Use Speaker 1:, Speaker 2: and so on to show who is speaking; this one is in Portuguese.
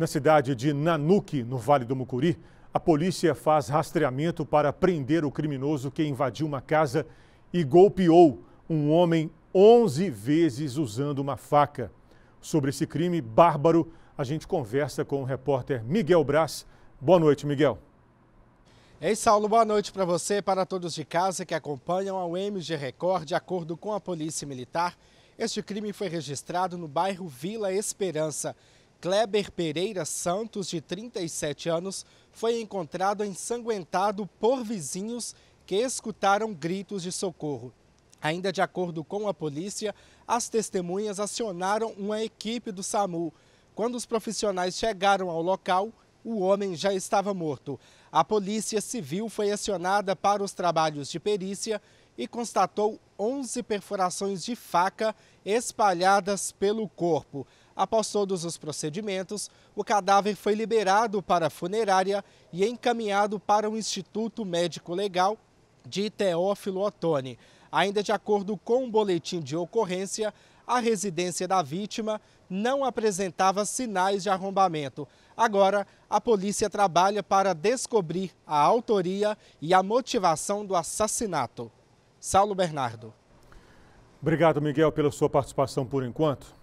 Speaker 1: Na cidade de Nanuque, no Vale do Mucuri, a polícia faz rastreamento para prender o criminoso que invadiu uma casa e golpeou um homem 11 vezes usando uma faca. Sobre esse crime bárbaro, a gente conversa
Speaker 2: com o repórter Miguel Braz. Boa noite, Miguel. Ei, Saulo, boa noite para você e para todos de casa que acompanham a UMG Record. De acordo com a Polícia Militar, este crime foi registrado no bairro Vila Esperança. Kleber Pereira Santos, de 37 anos, foi encontrado ensanguentado por vizinhos que escutaram gritos de socorro. Ainda de acordo com a polícia, as testemunhas acionaram uma equipe do SAMU. Quando os profissionais chegaram ao local, o homem já estava morto. A Polícia Civil foi acionada para os trabalhos de perícia e constatou 11 perfurações de faca espalhadas pelo corpo. Após todos os procedimentos, o cadáver foi liberado para a funerária e encaminhado para o Instituto Médico Legal de Teófilo Otoni. Ainda de acordo com o boletim de ocorrência, a residência da vítima não apresentava sinais de arrombamento. Agora, a polícia trabalha para descobrir a autoria e a motivação do assassinato. Saulo Bernardo. Obrigado,
Speaker 1: Miguel, pela sua participação por enquanto.